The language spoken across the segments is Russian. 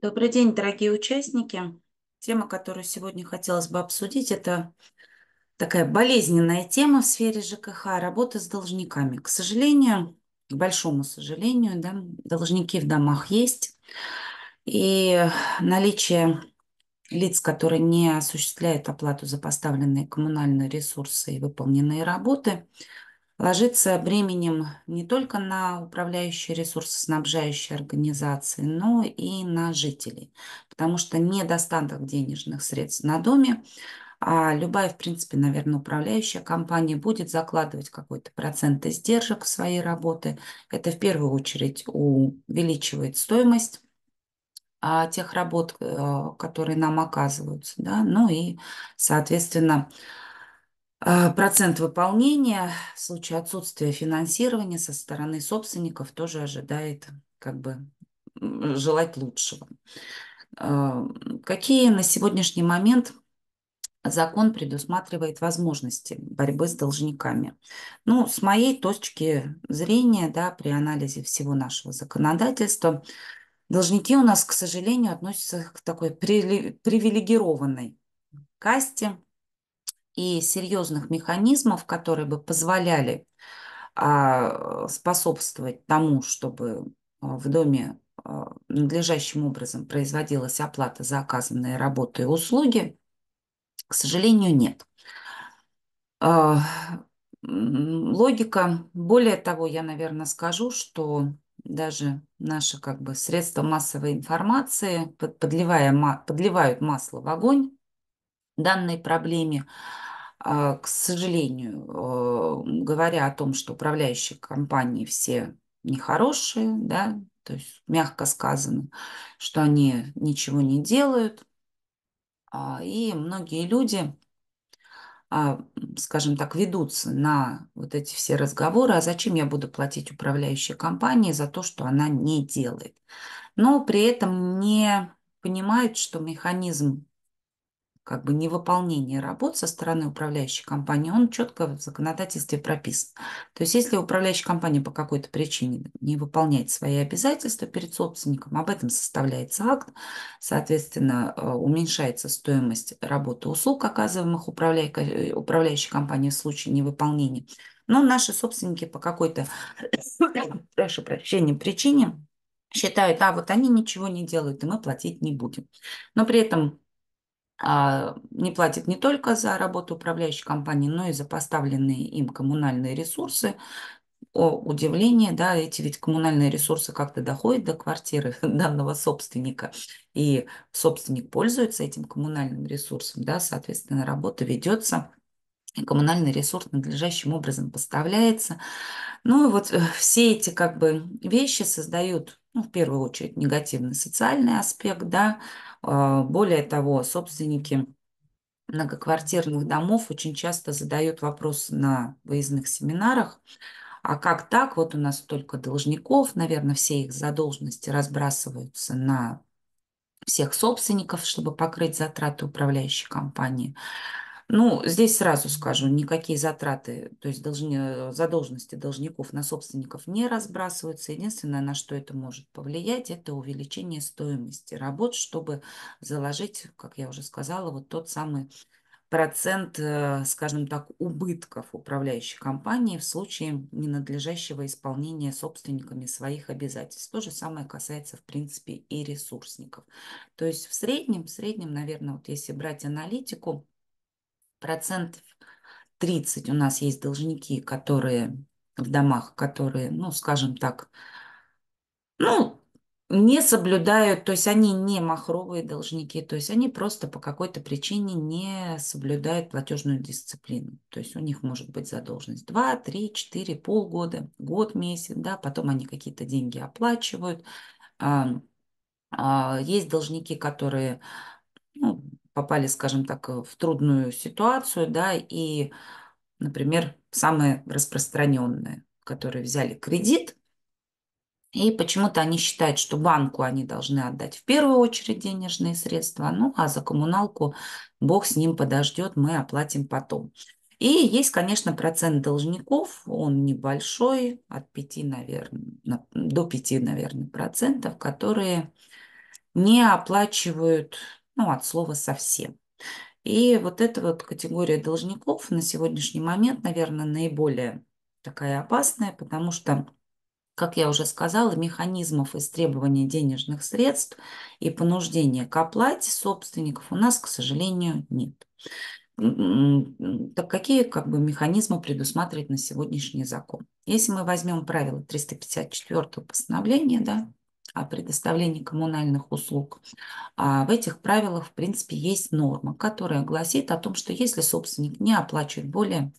Добрый день, дорогие участники. Тема, которую сегодня хотелось бы обсудить, это такая болезненная тема в сфере ЖКХ – работа с должниками. К сожалению, к большому сожалению, да, должники в домах есть. И наличие лиц, которые не осуществляют оплату за поставленные коммунальные ресурсы и выполненные работы – ложится бременем не только на управляющие ресурсы снабжающие организации, но и на жителей, потому что недостаток денежных средств на доме, а любая, в принципе, наверное, управляющая компания будет закладывать какой-то процент издержек в своей работы. Это в первую очередь увеличивает стоимость а, тех работ, э, которые нам оказываются, да, ну и, соответственно, а, процент выполнения в случае отсутствия финансирования со стороны собственников тоже ожидает как бы желать лучшего. А, какие на сегодняшний момент закон предусматривает возможности борьбы с должниками? Ну, с моей точки зрения, да, при анализе всего нашего законодательства, должники у нас, к сожалению, относятся к такой привилегированной касте – и серьезных механизмов, которые бы позволяли а, способствовать тому, чтобы а, в доме а, надлежащим образом производилась оплата за оказанные работы и услуги, к сожалению, нет. Логика, более того, я, наверное, скажу, что даже наши как бы средства массовой информации, подливая, подливают масло в огонь данной проблеме, а, к сожалению, э, говоря о том, что управляющие компании все нехорошие, да, то есть мягко сказано, что они ничего не делают, а, и многие люди, а, скажем так, ведутся на вот эти все разговоры, а зачем я буду платить управляющей компании за то, что она не делает. Но при этом не понимают, что механизм как бы невыполнение работ со стороны управляющей компании, он четко в законодательстве прописан. То есть если управляющая компания по какой-то причине не выполняет свои обязательства перед собственником, об этом составляется акт, соответственно, э, уменьшается стоимость работы услуг, оказываемых управляющей, управляющей компанией в случае невыполнения. Но наши собственники по какой-то, прошу прощения, причине считают, а вот они ничего не делают, и мы платить не будем. Но при этом а, не платит не только за работу управляющей компании, но и за поставленные им коммунальные ресурсы. О, удивление, да, эти ведь коммунальные ресурсы как-то доходят до квартиры данного собственника, и собственник пользуется этим коммунальным ресурсом, да, соответственно, работа ведется, и коммунальный ресурс надлежащим образом поставляется. Ну и вот э, все эти как бы вещи создают ну, в первую очередь, негативный социальный аспект, да. А, более того, собственники многоквартирных домов очень часто задают вопрос на выездных семинарах, а как так, вот у нас только должников, наверное, все их задолженности разбрасываются на всех собственников, чтобы покрыть затраты управляющей компании. Ну, здесь сразу скажу, никакие затраты, то есть должни, э, задолженности должников на собственников не разбрасываются. Единственное, на что это может повлиять, это увеличение стоимости работ, чтобы заложить, как я уже сказала, вот тот самый процент, э, скажем так, убытков управляющей компании в случае ненадлежащего исполнения собственниками своих обязательств. То же самое касается, в принципе, и ресурсников. То есть в среднем, в среднем, наверное, вот если брать аналитику, процентов 30 у нас есть должники, которые в домах, которые, ну, скажем так, ну, не соблюдают, то есть они не махровые должники, то есть они просто по какой-то причине не соблюдают платежную дисциплину. То есть у них может быть задолженность 2, 3, 4, полгода, год, месяц, да, потом они какие-то деньги оплачивают. А, есть должники, которые ну, попали, скажем так, э, в трудную ситуацию, да, и, например, самые распространенные, которые взяли кредит, и почему-то они считают, что банку они должны отдать в первую очередь денежные средства, ну а за коммуналку бог с ним подождет, мы оплатим потом. И есть, конечно, процент должников, он небольшой, от 5, наверное, до 5, наверное, процентов, которые не оплачивают ну, от слова совсем. И вот эта вот категория должников на сегодняшний момент, наверное, наиболее такая опасная, потому что, как я уже сказала, механизмов истребования денежных средств и понуждения к оплате собственников у нас, к сожалению, нет. Так какие как бы, механизмы предусматривает на сегодняшний закон? Если мы возьмем правило 354 постановления, да, о предоставлении коммунальных услуг, а в этих правилах, в принципе, есть норма, которая гласит о том, что если собственник не оплачивает более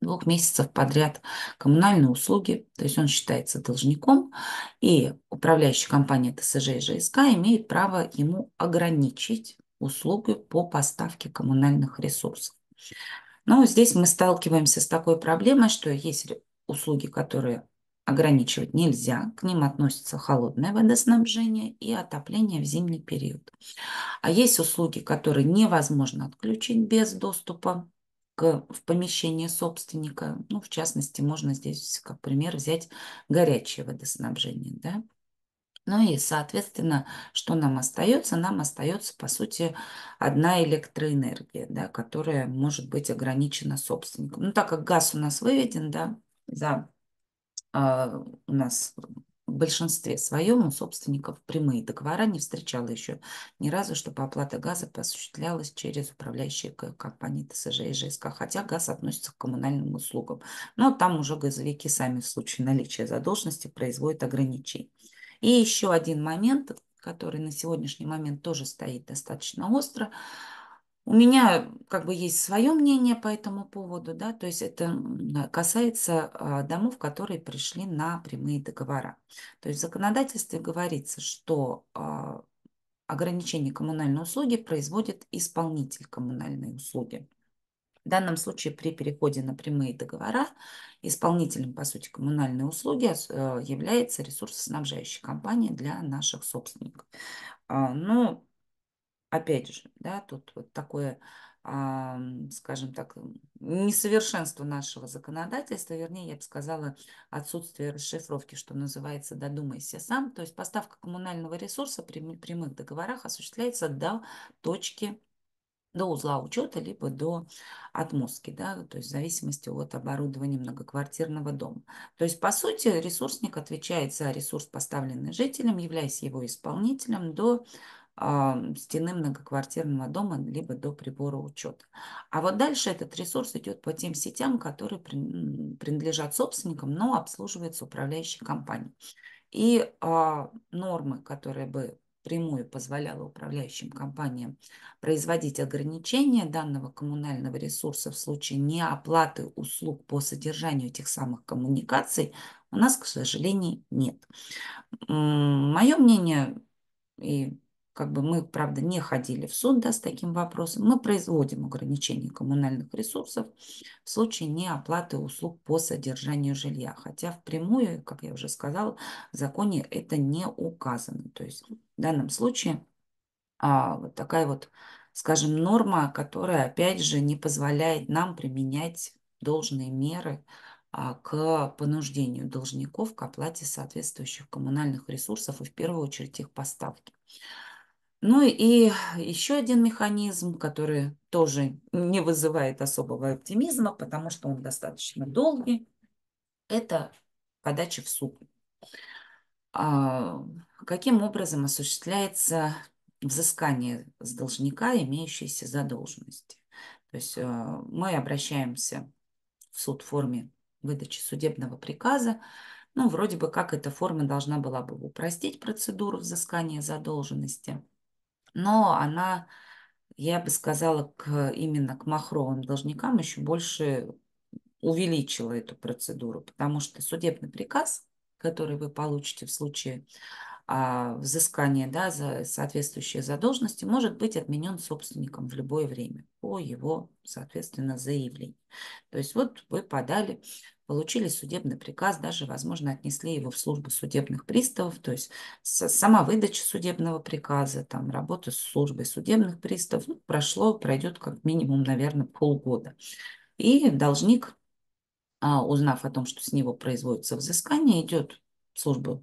двух месяцев подряд коммунальные услуги, то есть он считается должником, и управляющая компания ТСЖ и ЖСК имеет право ему ограничить услуги по поставке коммунальных ресурсов. Но здесь мы сталкиваемся с такой проблемой, что есть услуги, которые ограничивать нельзя, к ним относятся холодное водоснабжение и отопление в зимний период. А есть услуги, которые невозможно отключить без доступа к, в помещение собственника. Ну, в частности, можно здесь, как пример, взять горячее водоснабжение. Да? Ну и, соответственно, что нам остается? Нам остается, по сути, одна электроэнергия, да, которая может быть ограничена собственником. Ну, так как газ у нас выведен да, за а, у нас в большинстве своем у собственников прямые договора, не встречала еще ни разу, чтобы оплата газа осуществлялась через управляющие компании ТСЖ и ЖСК, хотя газ относится к коммунальным услугам. Но там уже газовики сами в случае наличия задолженности производят ограничения. И еще один момент, который на сегодняшний момент тоже стоит достаточно остро – у меня как бы есть свое мнение по этому поводу, да, то есть это касается а, домов, которые пришли на прямые договора. То есть в законодательстве говорится, что а, ограничение коммунальной услуги производит исполнитель коммунальной услуги. В данном случае при переходе на прямые договора исполнителем, по сути, коммунальной услуги э, является ресурсоснабжающая компания для наших собственников. А, Но ну, опять же, да, тут вот такое, а, скажем так, несовершенство нашего законодательства, вернее, я бы сказала, отсутствие расшифровки, что называется «додумайся сам». То есть поставка коммунального ресурса при прямых договорах осуществляется до точки до узла учета, либо до отмостки, да, то есть в зависимости от оборудования многоквартирного дома. То есть, по сути, ресурсник отвечает за ресурс, поставленный жителем, являясь его исполнителем до а, стены многоквартирного дома, либо до прибора учета. А вот дальше этот ресурс идет по тем сетям, которые принадлежат собственникам, но обслуживаются управляющей компанией. И а, нормы, которые бы прямую позволяла управляющим компаниям производить ограничения данного коммунального ресурса в случае неоплаты услуг по содержанию этих самых коммуникаций, у нас, к сожалению, нет. Мое мнение и как бы мы, правда, не ходили в суд да, с таким вопросом, мы производим ограничение коммунальных ресурсов в случае неоплаты услуг по содержанию жилья. Хотя впрямую, как я уже сказала, в законе это не указано. То есть в данном случае а, вот такая вот, скажем, норма, которая, опять же, не позволяет нам применять должные меры а, к понуждению должников к оплате соответствующих коммунальных ресурсов и в первую очередь их поставки. Ну и еще один механизм, который тоже не вызывает особого оптимизма, потому что он достаточно долгий, это подача в суд. А каким образом осуществляется взыскание с должника имеющейся задолженности? То есть а, мы обращаемся в суд в форме выдачи судебного приказа, ну, вроде бы как эта форма должна была бы упростить процедуру взыскания задолженности – но она, я бы сказала, к, именно к махровым должникам еще больше увеличила эту процедуру, потому что судебный приказ, который вы получите в случае а, взыскание да, за соответствующие задолженности может быть отменен собственником в любое время по его, соответственно, заявлению. То есть вот вы подали, получили судебный приказ, даже, возможно, отнесли его в службу судебных приставов, то есть сама выдача судебного приказа, там, работа с службой судебных приставов ну, прошло, пройдет как минимум, наверное, полгода. И должник, а, узнав о том, что с него производится взыскание, идет в службу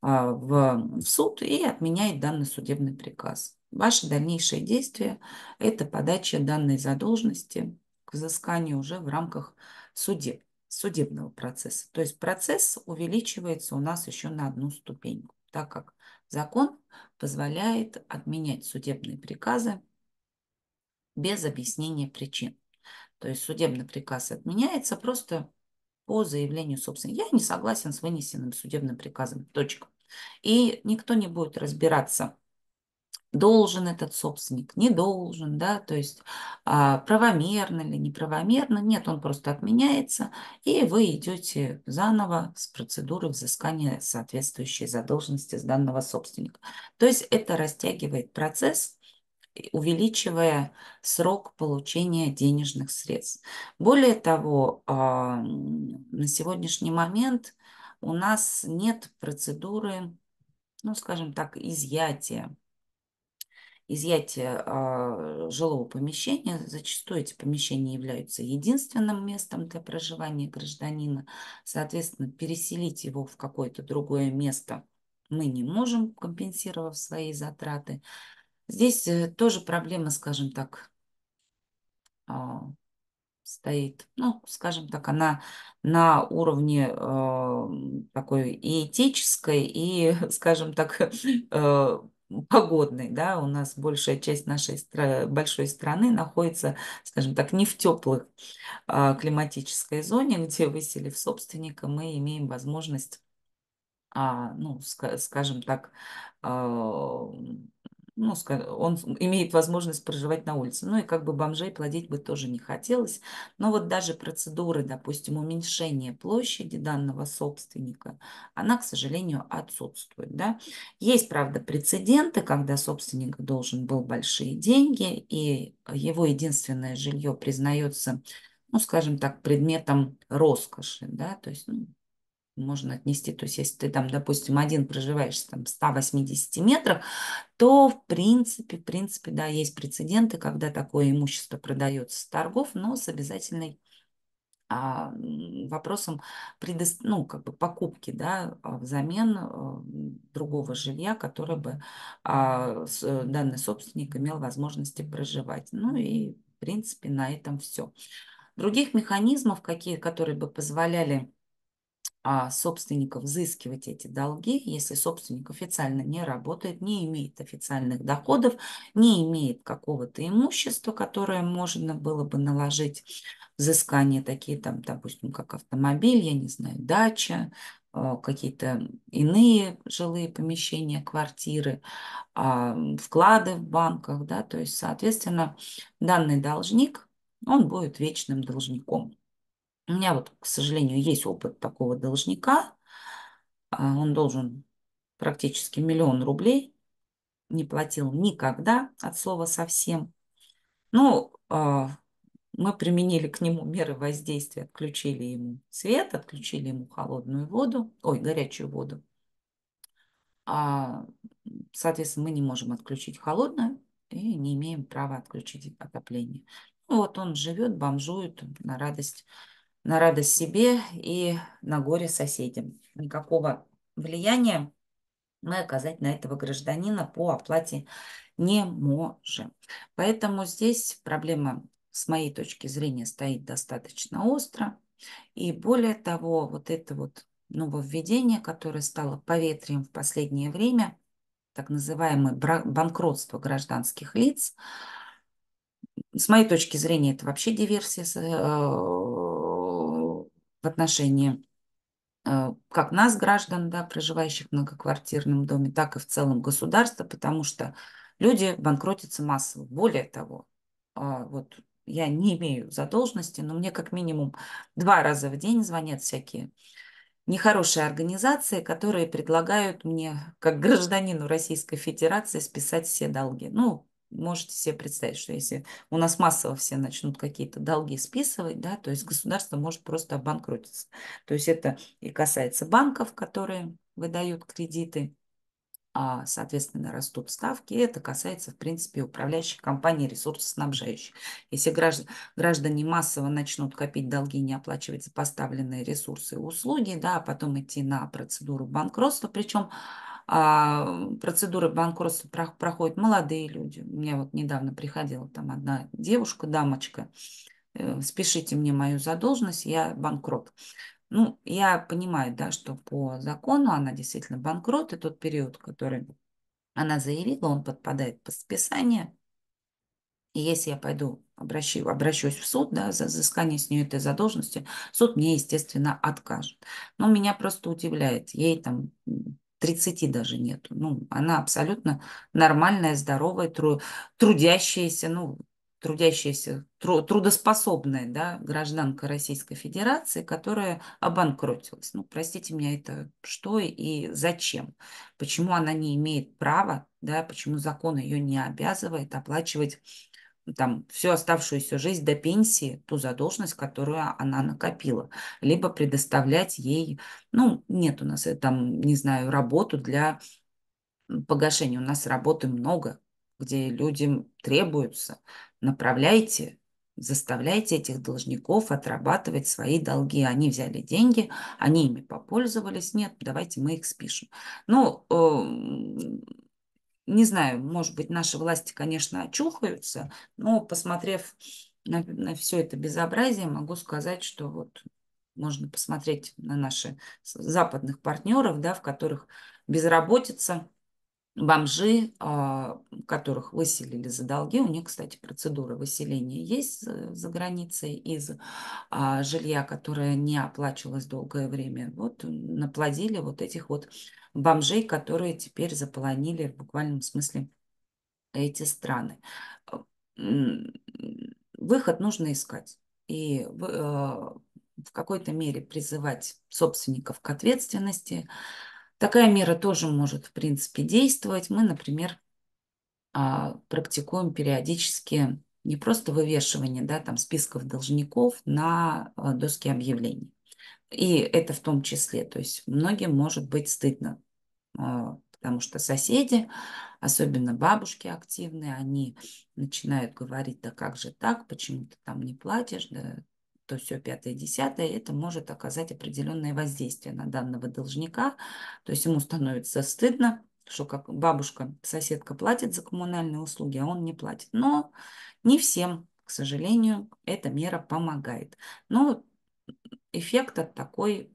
а, в суд и отменяет данный судебный приказ. Ваше дальнейшее действие это подача данной задолженности к взысканию уже в рамках судеб, судебного процесса. То есть процесс увеличивается у нас еще на одну ступеньку, так как закон позволяет отменять судебные приказы без объяснения причин. То есть судебный приказ отменяется просто по заявлению собственника. Я не согласен с вынесенным судебным приказом. Точка. И никто не будет разбираться, должен этот собственник, не должен, да, то есть а, правомерно или неправомерно. Нет, он просто отменяется, и вы идете заново с процедуры взыскания соответствующей задолженности с данного собственника. То есть это растягивает процесс, увеличивая срок получения денежных средств. Более того, а, на сегодняшний момент у нас нет процедуры, ну, скажем так, изъятия изъятие э, а, жилого помещения. Зачастую эти помещения являются единственным местом для проживания гражданина. Соответственно, переселить его в какое-то другое место мы не можем, компенсировав свои затраты. Здесь э, тоже проблема, скажем так, а, стоит. Ну, скажем так, она на уровне а, такой и этической, и, скажем так, э, погодной. Да? У нас большая часть нашей стра- большой страны находится, скажем так, не в теплых э, климатической зоне, где выселив собственника, мы имеем возможность, э, ну, ска- скажем так, э, ну, он имеет возможность проживать на улице. Ну и как бы бомжей плодить бы тоже не хотелось. Но вот даже процедуры, допустим, уменьшения площади данного собственника, она, к сожалению, отсутствует. Да? Есть, правда, прецеденты, когда собственник должен был большие деньги, и его единственное жилье признается ну, скажем так, предметом роскоши, да, то есть ну, можно отнести. То есть, если ты там, допустим, один проживаешь там в 180 метрах, то в принципе, в принципе, да, есть прецеденты, когда такое имущество продается с торгов, но с обязательной а, вопросом предо... ну, как бы покупки да, а, взамен а, другого жилья, которое бы а, с, э, данный собственник имел возможности проживать. Ну и, в принципе, на этом все. Других механизмов, какие, которые бы позволяли а взыскивать эти долги, если собственник официально не работает, не имеет официальных доходов, не имеет какого-то имущества, которое можно было бы наложить взыскание, такие там, допустим, как автомобиль, я не знаю, дача, а, какие-то иные жилые помещения, квартиры, а, вклады в банках, да, то есть, соответственно, данный должник, он будет вечным должником. У меня вот, к сожалению, есть опыт такого должника. А, он должен практически миллион рублей. Не платил никогда от слова совсем. Ну, а, мы применили к нему меры воздействия. Отключили ему свет, отключили ему холодную воду, ой, горячую воду. А, соответственно, мы не можем отключить холодную и не имеем права отключить отопление. Ну, вот он живет, бомжует на радость на радость себе и на горе соседям. Никакого влияния мы оказать на этого гражданина по оплате не можем. Поэтому здесь проблема с моей точки зрения стоит достаточно остро. И более того, вот это вот нововведение, которое стало поветрием в последнее время, так называемое банкротство гражданских лиц, с моей точки зрения, это вообще диверсия э, в отношении э, как нас, граждан, да, проживающих в многоквартирном доме, так и в целом государства, потому что люди банкротятся массово. Более того, а, вот я не имею задолженности, но мне как минимум два раза в день звонят всякие нехорошие организации, которые предлагают мне, как гражданину Российской Федерации, списать все долги. Ну, можете себе представить, что если у нас массово все начнут какие-то долги списывать, да, то есть государство может просто обанкротиться. То есть это и касается банков, которые выдают кредиты, а, соответственно, растут ставки. И это касается, в принципе, управляющих компаний, ресурсоснабжающих. Если граждане, граждане массово начнут копить долги, не оплачивать за поставленные ресурсы и услуги, да, а потом идти на процедуру банкротства, причем а процедуры банкротства проходят молодые люди. У меня вот недавно приходила там одна девушка, дамочка, э, спешите мне мою задолженность, я банкрот. Ну, я понимаю, да, что по закону она действительно банкрот, и тот период, который она заявила, он подпадает под списание. И если я пойду обращу, обращусь в суд да, за взыскание с нее этой задолженности, суд мне, естественно, откажет. Но меня просто удивляет. Ей там 30 даже нету. Ну, она абсолютно нормальная, здоровая, тру, трудящаяся, ну, трудящаяся, тру, трудоспособная да, гражданка Российской Федерации, которая обанкротилась. Ну, простите меня, это что и зачем? Почему она не имеет права, да, почему закон ее не обязывает оплачивать там всю оставшуюся жизнь до пенсии ту задолженность, которую она накопила, либо предоставлять ей, ну, нет у нас э, там, не знаю, работу для погашения. У нас работы много, где людям требуются. Направляйте, заставляйте этих должников отрабатывать свои долги. Они взяли деньги, они ими попользовались. Нет, давайте мы их спишем. Ну, э, не знаю, может быть, наши власти, конечно, очухаются, но посмотрев на, на все это безобразие, могу сказать, что вот можно посмотреть на наши западных партнеров, да, в которых безработица бомжи, а, которых выселили за долги. У них, кстати, процедура выселения есть за границей из а, жилья, которое не оплачивалось долгое время. Вот наплодили вот этих вот бомжей, которые теперь заполонили в буквальном смысле эти страны. Выход нужно искать. И э, в какой-то мере призывать собственников к ответственности, Такая мера тоже может, в принципе, действовать. Мы, например, а, практикуем периодически не просто вывешивание да, там, списков должников на а, доске объявлений. И это в том числе. То есть многим может быть стыдно, а, потому что соседи, особенно бабушки активные, они начинают говорить, да как же так, почему ты там не платишь, да то все пятое, десятое, это может оказать определенное воздействие на данного должника. То есть ему становится стыдно, что как бабушка, соседка платит за коммунальные услуги, а он не платит. Но не всем, к сожалению, эта мера помогает. Но эффект от такой,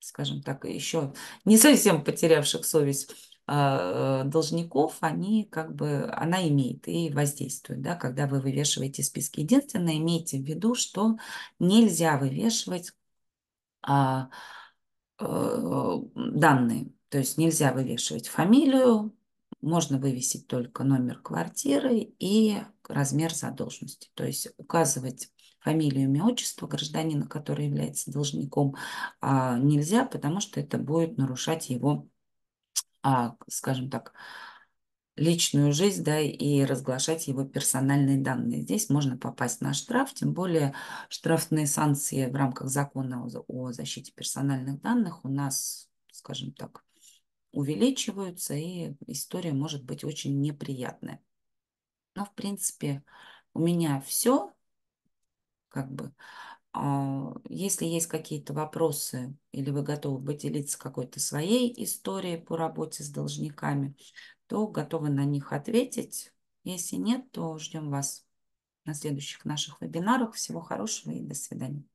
скажем так, еще не совсем потерявших совесть а, э, должников, они как бы, она имеет и воздействует, да, когда вы вывешиваете списки. Единственное, имейте в виду, что нельзя вывешивать а, а, данные, то есть нельзя вывешивать фамилию, можно вывесить только номер квартиры и размер задолженности. То есть указывать фамилию, имя, отчество гражданина, который является должником, а, нельзя, потому что это будет нарушать его а, скажем так, личную жизнь, да, и разглашать его персональные данные. Здесь можно попасть на штраф, тем более штрафные санкции в рамках закона о защите персональных данных у нас, скажем так, увеличиваются, и история может быть очень неприятная. Но, в принципе, у меня все, как бы, а, если есть какие-то вопросы или вы готовы поделиться какой-то своей историей по работе с должниками, то готовы на них ответить. Если нет, то ждем вас на следующих наших вебинарах. Всего хорошего и до свидания.